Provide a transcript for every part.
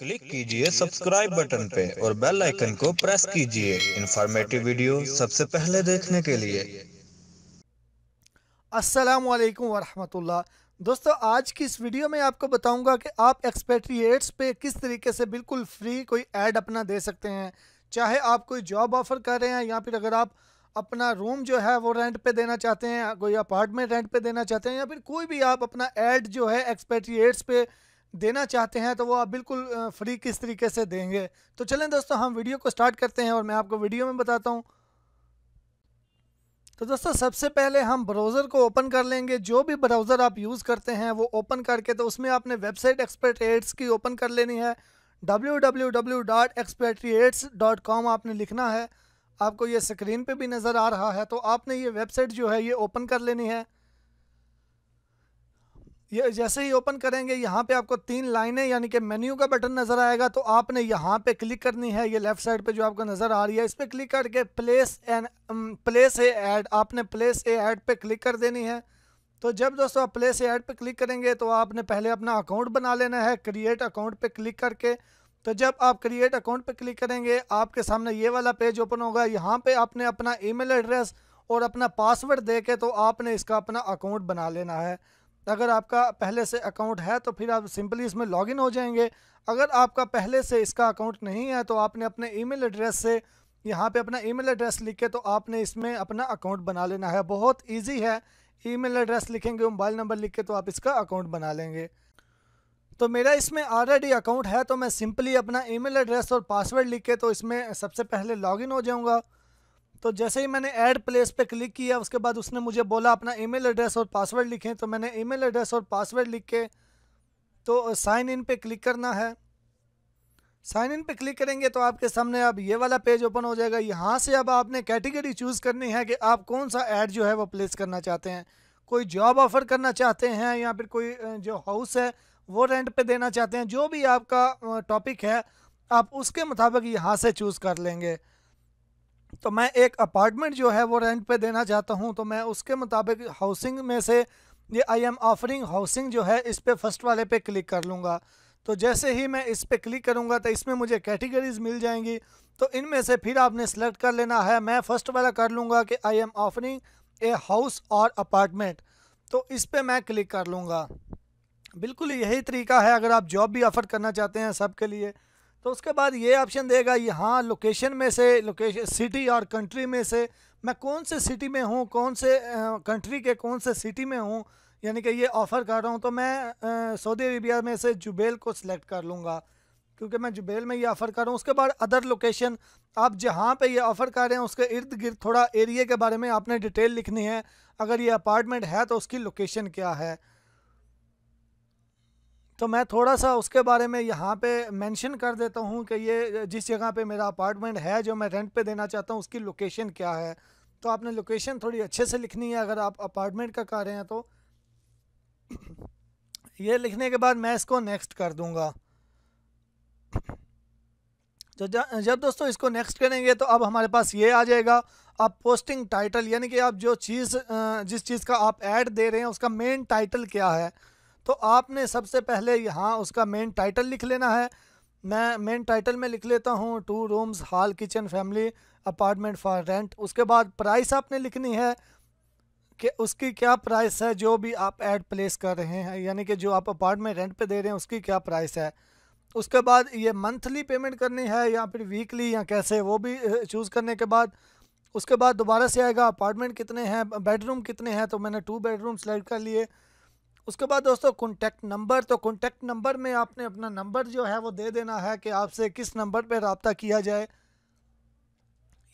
click कीजिए subscribe button पे और बेल आइकन को प्रेस कीजिए इंफॉर्मेटिव वीडियो सबसे पहले देखने के लिए अस्सलाम वालेकुम वरहमतुल्लाह दोस्तों आज की इस वीडियो में आपको बताऊंगा कि आप एक्सपेट्रिएट्स पे किस तरीके से बिल्कुल फ्री कोई ऐड अपना दे सकते हैं चाहे आप कोई जॉब ऑफ़र कर रहे हैं या फिर अगर आप अपना रूम जो है वो रेंट पे देना चाहते हैं कोई अपार्टमेंट रेंट पे देना चाहते हैं या फिर कोई भी आप अपना ऐड जो है एक्सपेट्रिएट्स पे देना चाहते हैं तो वो आप बिल्कुल फ्री किस तरीके से देंगे तो चलें दोस्तों हम वीडियो को स्टार्ट करते हैं और मैं आपको वीडियो में बताता हूँ तो दोस्तों सबसे पहले हम ब्राउज़र को ओपन कर लेंगे जो भी ब्राउज़र आप यूज़ करते हैं वो ओपन करके तो उसमें आपने वेबसाइट एक्सपर्ट एड्स की ओपन कर लेनी है www.expatriates.com आपने लिखना है आपको ये स्क्रीन पे भी नज़र आ रहा है तो आपने ये वेबसाइट जो है ये ओपन कर लेनी है ये जैसे ही ओपन करेंगे यहाँ पे आपको तीन लाइनें यानी कि मेन्यू का बटन नज़र आएगा तो आपने यहाँ पे क्लिक करनी है ये लेफ्ट साइड पे जो आपको नज़र आ रही है इस पर क्लिक करके place and place a ad आपने प्लेस ए ऐड पे क्लिक कर देनी है तो जब दोस्तों आप प्लेस ए ऐड पे क्लिक करेंगे तो आपने पहले अपना अकाउंट बना लेना है क्रिएट अकाउंट पर क्लिक करके तो जब आप क्रिएट अकाउंट पर क्लिक करेंगे आपके सामने ये वाला पेज ओपन होगा यहाँ पर आपने अपना ई एड्रेस और अपना पासवर्ड दे के तो आपने इसका अपना अकाउंट बना लेना है अगर आपका पहले से अकाउंट है तो फिर आप सिंपली इसमें लॉगिन हो जाएंगे अगर आपका पहले से इसका अकाउंट नहीं है तो आपने अपने ईमेल एड्रेस से यहाँ पे अपना ईमेल एड्रेस लिख के तो आपने इसमें अपना अकाउंट बना लेना है बहुत इजी है ईमेल एड्रेस लिखेंगे मोबाइल नंबर लिख के तो आप इसका अकाउंट बना लेंगे तो मेरा इसमें ऑलरेडी अकाउंट है तो मैं सिंपली अपना ईमेल एड्रेस और पासवर्ड लिख के तो इसमें सबसे पहले लॉगिन हो जाऊँगा तो जैसे ही मैंने ऐड प्लेस पे क्लिक किया उसके बाद उसने मुझे बोला अपना ईमेल एड्रेस और पासवर्ड लिखें तो मैंने ईमेल एड्रेस और पासवर्ड लिख के तो साइन इन पे क्लिक करना है साइन इन पे क्लिक करेंगे तो आपके सामने अब ये वाला पेज ओपन हो जाएगा यहाँ से अब आपने कैटेगरी चूज़ करनी है कि आप कौन सा ऐड जो है वो प्लेस करना चाहते हैं कोई जॉब ऑफ़र करना चाहते हैं या फिर कोई जो हाउस है वो रेंट पर देना चाहते हैं जो भी आपका टॉपिक है आप उसके मुताबिक यहाँ से चूज़ कर लेंगे तो मैं एक अपार्टमेंट जो है वो रेंट पे देना चाहता हूँ तो मैं उसके मुताबिक हाउसिंग में से ये आई एम ऑफरिंग हाउसिंग जो है इस पर फर्स्ट वाले पे क्लिक कर लूँगा तो जैसे ही मैं इस पर क्लिक करूँगा तो इसमें मुझे कैटेगरीज मिल जाएंगी तो इनमें से फिर आपने सेलेक्ट कर लेना है मैं फ़र्स्ट वाला कर लूँगा कि I am offering a house और अपार्टमेंट तो इस पर मैं क्लिक कर लूँगा बिल्कुल यही तरीका है अगर आप जॉब भी ऑफ़र करना चाहते हैं सबके लिए तो उसके बाद ये ऑप्शन देगा यहाँ लोकेशन में से लोकेशन सिटी और कंट्री में से मैं कौन से सिटी में हूँ कौन से कंट्री के कौन से सिटी में हूँ यानी कि ये ऑफ़र कर रहा हूँ तो मैं सऊदी अरबिया में से जुबेल को सिलेक्ट कर लूँगा क्योंकि मैं जुबेल में ये ऑफ़र कर रहा हूँ उसके बाद अदर लोकेशन आप जहाँ पे ये ऑफ़र कर रहे हैं उसके इर्द गिर्द थोड़ा एरिया के बारे में आपने डिटेल लिखनी है अगर ये अपार्टमेंट है तो उसकी लोकेशन क्या है तो मैं थोड़ा सा उसके बारे में यहाँ पे मेंशन कर देता हूँ कि ये जिस जगह पे मेरा अपार्टमेंट है जो मैं रेंट पे देना चाहता हूँ उसकी लोकेशन क्या है तो आपने लोकेशन थोड़ी अच्छे से लिखनी है अगर आप अपार्टमेंट का कर रहे हैं तो ये लिखने के बाद मैं इसको नेक्स्ट कर दूँगा तो जब दोस्तों इसको नेक्स्ट करेंगे तो अब हमारे पास ये आ जाएगा आप पोस्टिंग टाइटल यानी कि आप जो चीज़ जिस चीज़ का आप ऐड दे रहे हैं उसका मेन टाइटल क्या है तो आपने सबसे पहले यहाँ उसका मेन टाइटल लिख लेना है मैं मेन टाइटल में लिख लेता हूँ two rooms hall kitchen family apartment for rent उसके बाद प्राइस आपने लिखनी है कि उसकी क्या प्राइस है जो भी आप ऐड प्लेस कर रहे हैं यानी कि जो आप अपार्टमेंट रेंट पे दे रहे हैं उसकी क्या प्राइस है उसके बाद ये मंथली पेमेंट करनी है या फिर वीकली या कैसे वो भी चूज़ करने के बाद उसके बाद दोबारा से आएगा अपार्टमेंट कितने हैं बेडरूम कितने हैं तो मैंने टू बेडरूम सेलेक्ट कर लिए उसके बाद दोस्तों कॉन्टैक्ट नंबर तो कॉन्टैक्ट नंबर में आपने अपना नंबर जो है वो दे देना है कि आपसे किस नंबर पर रबता किया जाए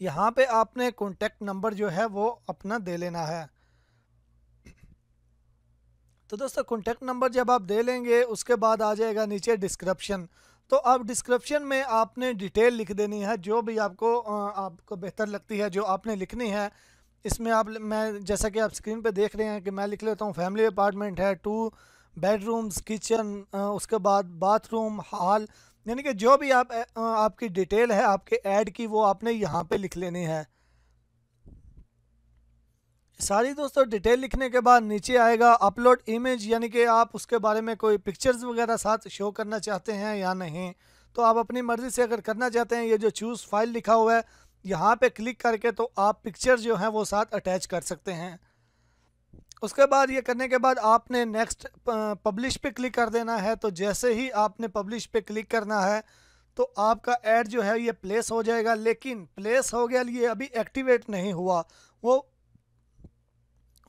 यहाँ पे आपने कॉन्टैक्ट नंबर जो है वो अपना दे लेना है तो दोस्तों कॉन्टैक्ट नंबर जब आप दे लेंगे उसके बाद आ जाएगा नीचे डिस्क्रिप्शन तो आप डिस्क्रिप्शन में आपने डिटेल लिख देनी है जो भी आपको आपको बेहतर लगती है जो आपने लिखनी है इसमें आप मैं जैसा कि आप स्क्रीन पे देख रहे हैं कि मैं लिख लेता हूँ फैमिली अपार्टमेंट है टू बेडरूम्स किचन उसके बाद बाथरूम हॉल यानी कि जो भी आप आपकी डिटेल है आपके ऐड की वो आपने यहाँ पे लिख लेनी है सारी दोस्तों डिटेल लिखने के बाद नीचे आएगा अपलोड इमेज यानी कि आप उसके बारे में कोई पिक्चर्स वगैरह साथ शो करना चाहते हैं या नहीं तो आप अपनी मर्ज़ी से अगर करना चाहते हैं ये जो चूज़ फाइल लिखा हुआ है यहाँ पे क्लिक करके तो आप पिक्चर जो हैं वो साथ अटैच कर सकते हैं उसके बाद ये करने के बाद आपने नेक्स्ट पब्लिश पे क्लिक कर देना है तो जैसे ही आपने पब्लिश पे क्लिक करना है तो आपका ऐड जो है ये प्लेस हो जाएगा लेकिन प्लेस हो गया ये अभी एक्टिवेट नहीं हुआ वो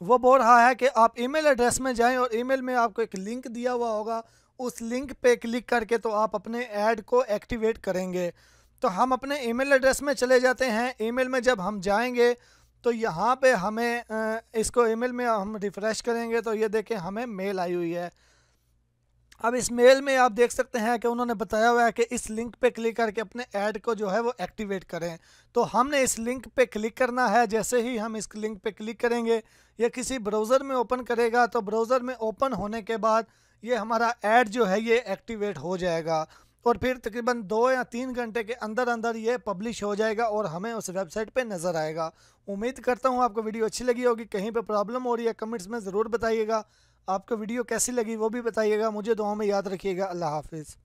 वो बोल रहा है कि आप ईमेल एड्रेस में जाएं और ईमेल में आपको एक लिंक दिया हुआ होगा उस लिंक पे क्लिक करके तो आप अपने ऐड को एक्टिवेट करेंगे तो हम अपने ईमेल एड्रेस में चले जाते हैं ईमेल में जब हम जाएंगे तो यहाँ पे हमें इसको ईमेल में हम रिफ़्रेश करेंगे तो ये देखें हमें मेल आई हुई है अब इस मेल में आप देख सकते हैं कि उन्होंने बताया हुआ है कि इस लिंक पे क्लिक करके अपने ऐड को जो है वो एक्टिवेट करें तो हमने इस लिंक पे क्लिक करना है जैसे ही हम इस लिंक पे क्लिक करेंगे ये किसी ब्राउज़र में ओपन करेगा तो ब्राउज़र में ओपन होने के बाद ये हमारा ऐड जो है ये एक्टिवेट हो जाएगा और फिर तकरीबन दो या तीन घंटे के अंदर अंदर ये पब्लिश हो जाएगा और हमें उस वेबसाइट पे नज़र आएगा उम्मीद करता हूँ आपको वीडियो अच्छी लगी होगी कहीं पे प्रॉब्लम हो रही है कमेंट्स में ज़रूर बताइएगा आपको वीडियो कैसी लगी वो भी बताइएगा मुझे दुआ में याद रखिएगा अल्लाह हाफिज़